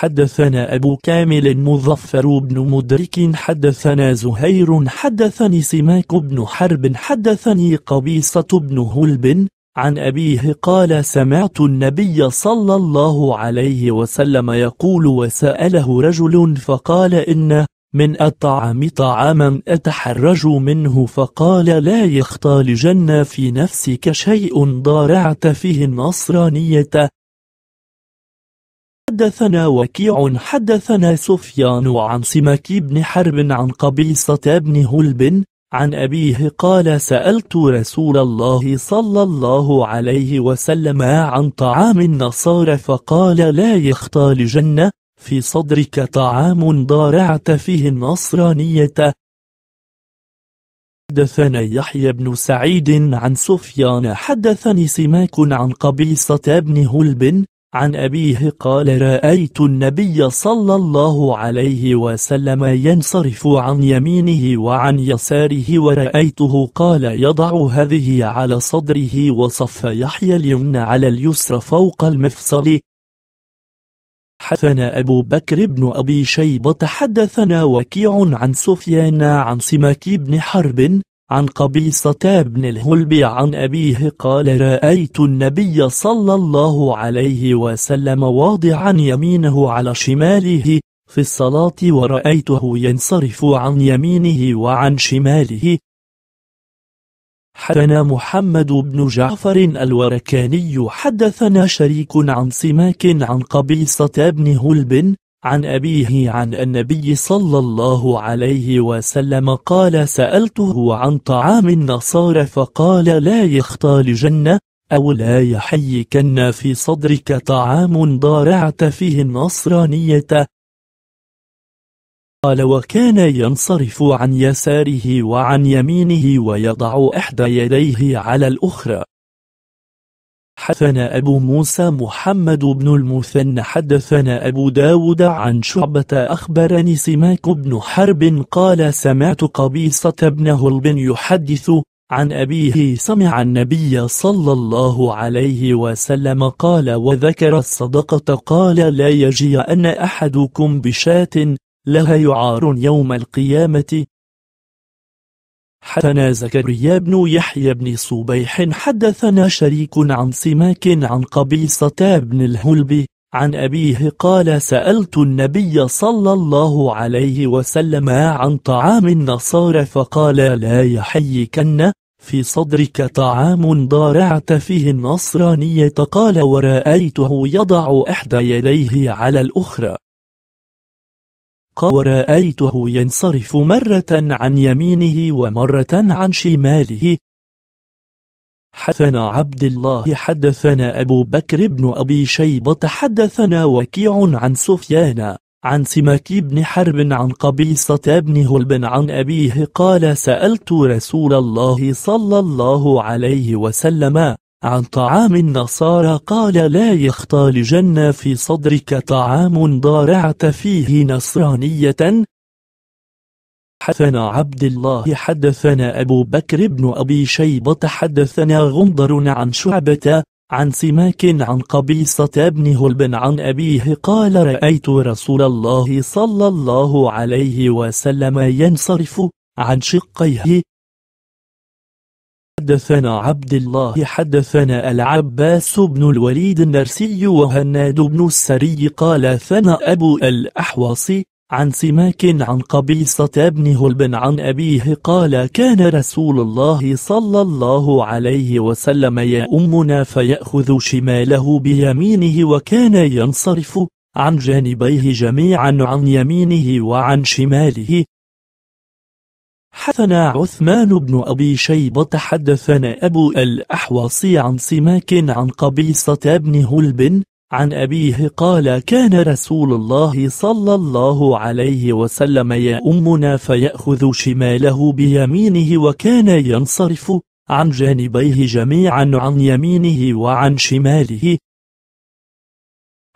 حدثنا أبو كامل مظفر بن مدرك حدثنا زهير حدثني سماك بن حرب حدثني قبيصة بن هلب عن أبيه قال سمعت النبي صلى الله عليه وسلم يقول وسأله رجل فقال إن من الطعام طعاما أتحرج منه فقال لا جنة في نفسك شيء ضارعت فيه النصرانية حدثنا وكيع حدثنا سفيان عن سمك بن حرب عن قبيصة بن هلب عن أبيه قال سألت رسول الله صلى الله عليه وسلم عن طعام النصارى فقال لا يخطى لجنة في صدرك طعام ضارعت فيه النصرانية حدثنا يحيى بن سعيد عن سفيان حدثني سماك عن قبيصة بن هلب عن أبيه قال رأيت النبي صلى الله عليه وسلم ينصرف عن يمينه وعن يساره ورأيته قال يضع هذه على صدره وصف يحيى اليمنى على اليسرى فوق المفصل حدثنا أبو بكر بن أبي شيبة حدثنا وكيع عن سفيان عن سماك بن حرب عن قبيصة بن الهلب عن أبيه قال رأيت النبي صلى الله عليه وسلم واضعا يمينه على شماله في الصلاة ورأيته ينصرف عن يمينه وعن شماله حدثنا محمد بن جعفر الوركاني حدثنا شريك عن سماك عن قبيصة بن هلب عن أبيه عن النبي صلى الله عليه وسلم قال سألته عن طعام النصارى فقال لا يختال جنة أو لا يحيكن في صدرك طعام ضارعت فيه النصرانية قال وكان ينصرف عن يساره وعن يمينه ويضع إحدى يديه على الأخرى حدثنا أبو موسى محمد بن المثنى حدثنا أبو داود عن شعبة أخبرني سماك بن حرب قال سمعت قبيصة بن هلب يحدث عن أبيه سمع النبي صلى الله عليه وسلم قال وذكر الصدقة قال لا يجي أن أحدكم بشاة لها يعار يوم القيامة حدثنا زكريا بن يحيى بن صبيح حدثنا شريك عن سماك عن قبيصة بن الهلبي عن أبيه قال سألت النبي صلى الله عليه وسلم عن طعام النصارى فقال لا يحيكن في صدرك طعام ضارعت فيه النصرانية قال ورأيته يضع إحدى يديه على الأخرى ورأيته ينصرف مرة عن يمينه ومرة عن شماله حدثنا عبد الله حدثنا أبو بكر بن أبي شيبة حدثنا وكيع عن سفيان عن سماك بن حرب عن قبيصة بن هلب عن أبيه قال سألت رسول الله صلى الله عليه وسلم عن طعام النصارى قال لا يختالجن في صدرك طعام ضارعت فيه نصرانية حدثنا عبد الله حدثنا أبو بكر بن أبي شيبة حدثنا غندر عن شعبة عن سماك عن قبيصة بن هلب عن أبيه قال رأيت رسول الله صلى الله عليه وسلم ينصرف عن شقيه حدثنا عبد الله حدثنا العباس بن الوليد النرسي وهناد بن السري قال ثنى أبو الأحواص عن سماك عن قبيصة بن هلب عن أبيه قال كان رسول الله صلى الله عليه وسلم يأمنا فيأخذ شماله بيمينه وكان ينصرف عن جانبيه جميعا عن يمينه وعن شماله حدثنا عثمان بن أبي شيبة حدثنا أبو الأحوصي عن سماك عن قبيصة بن هلب عن أبيه قال كان رسول الله صلى الله عليه وسلم يأمنا فيأخذ شماله بيمينه وكان ينصرف عن جانبيه جميعا عن يمينه وعن شماله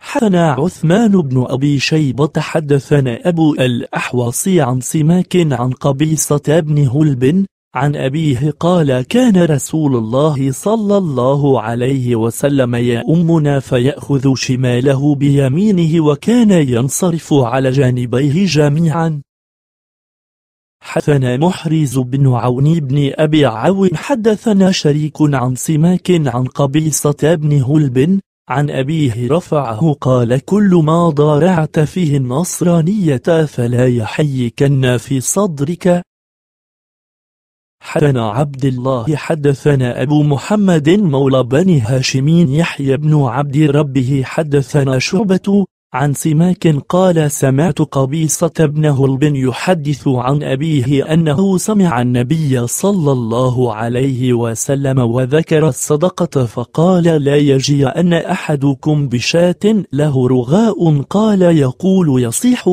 حدثنا عثمان بن أبي شيبة حدثنا أبو الأحوص عن سماك عن قبيصة بن هلب عن أبيه قال كان رسول الله صلى الله عليه وسلم يأمنا فيأخذ شماله بيمينه وكان ينصرف على جانبيه جميعا حدثنا محرز بن عون بن أبي عون حدثنا شريك عن سماك عن قبيصة بن هلب عن أبيه رفعه قال كل ما ضارعت فيه النصرانية فلا يحيكن في صدرك حدثنا عبد الله حدثنا أبو محمد مولى بني هاشمين يحيى بن عبد ربه حدثنا شعبة عن سماك قال سمعت قبيصة بن هلب يحدث عن أبيه أنه سمع النبي صلى الله عليه وسلم وذكر الصدقة فقال لا يجي أن أحدكم بشاة له رغاء قال يقول يصيح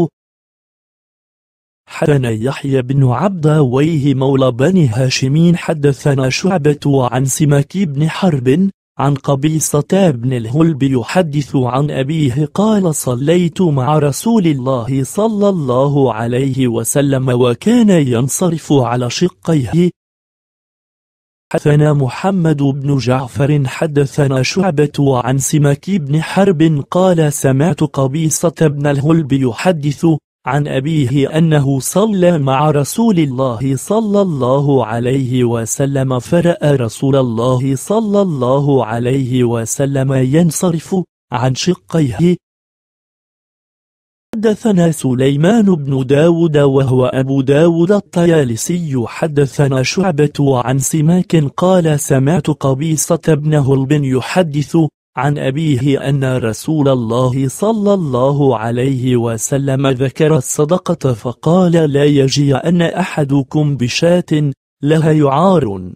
حدثنا يحيى بن عبد ويه مولى بني هاشمين حدثنا شعبة عن سماك بن حرب عن قبيصة بن الهلب يحدث عن أبيه قال صليت مع رسول الله صلى الله عليه وسلم وكان ينصرف على شقيه حدثنا محمد بن جعفر حدثنا شعبة عن سمك بن حرب قال سمعت قبيصة بن الهلب يحدث عن أبيه أنه صلى مع رسول الله صلى الله عليه وسلم فرأى رسول الله صلى الله عليه وسلم ينصرف عن شقيه حدثنا سليمان بن داود وهو أبو داود الطيالسي حدثنا شعبة عن سماك قال سمعت قبيصة بن هرب يحدث عن أبيه أن رسول الله صلى الله عليه وسلم ذكر الصدقة فقال لا يجي أن أحدكم بشاة لها يعار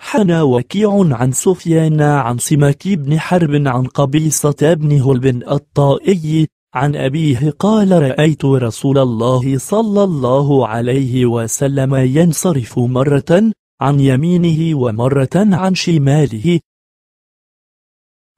حنا وكيع عن سفيان عن سمك بن حرب عن قبيصة بن هلب الطائي عن أبيه قال رأيت رسول الله صلى الله عليه وسلم ينصرف مرة عن يمينه ومرة عن شماله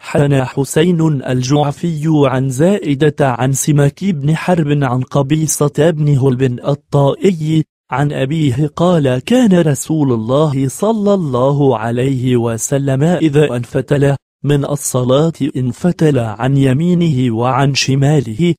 حنى حسين الجعفي عن زائدة عن سماك بن حرب عن قبيصة بن هلب الطائي عن أبيه قال كان رسول الله صلى الله عليه وسلم إذا انفتل من الصلاة انفتل عن يمينه وعن شماله